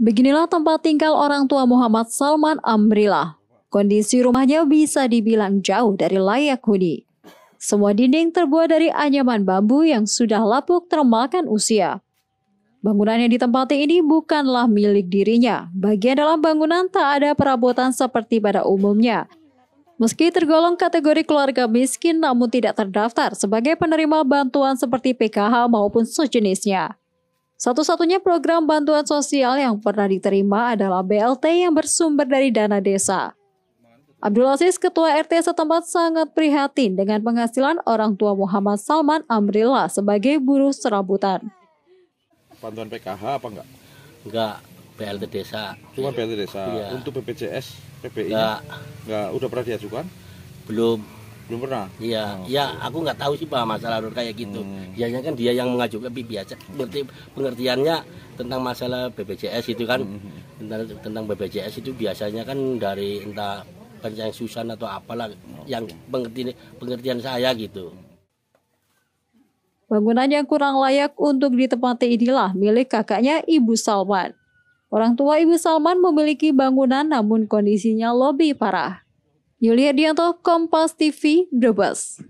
Beginilah tempat tinggal orang tua Muhammad Salman Amrillah. Kondisi rumahnya bisa dibilang jauh dari layak huni. Semua dinding terbuat dari anyaman bambu yang sudah lapuk termakan usia. Bangunan yang ditempati ini bukanlah milik dirinya. Bagian dalam bangunan tak ada perabotan seperti pada umumnya. Meski tergolong kategori keluarga miskin namun tidak terdaftar sebagai penerima bantuan seperti PKH maupun sejenisnya. Satu-satunya program bantuan sosial yang pernah diterima adalah BLT yang bersumber dari dana desa. Abdul Aziz, Ketua RT setempat sangat prihatin dengan penghasilan orang tua Muhammad Salman Amrillah sebagai buruh serabutan. Bantuan PKH apa enggak? Enggak, BLT desa. Cuma BLT desa. Iya. Untuk BPJS, PBI? Enggak. Enggak, udah pernah diajukan? Belum belum pernah iya oh, ya okay. aku nggak tahu sih pak masalah alur kayak gitu hmm. kan dia yang mengajukan lebih biasa berarti pengertiannya tentang masalah BPJS itu kan hmm. hmm, hmm. tentang tentang BPJS itu biasanya kan dari entah pencang susan atau apalah okay. yang pengertian pengertian saya gitu Bangunan yang kurang layak untuk ditempati inilah milik kakaknya Ibu Salman. Orang tua Ibu Salman memiliki bangunan namun kondisinya lebih parah. Yulia Dianto, Kompas TV, Brebes.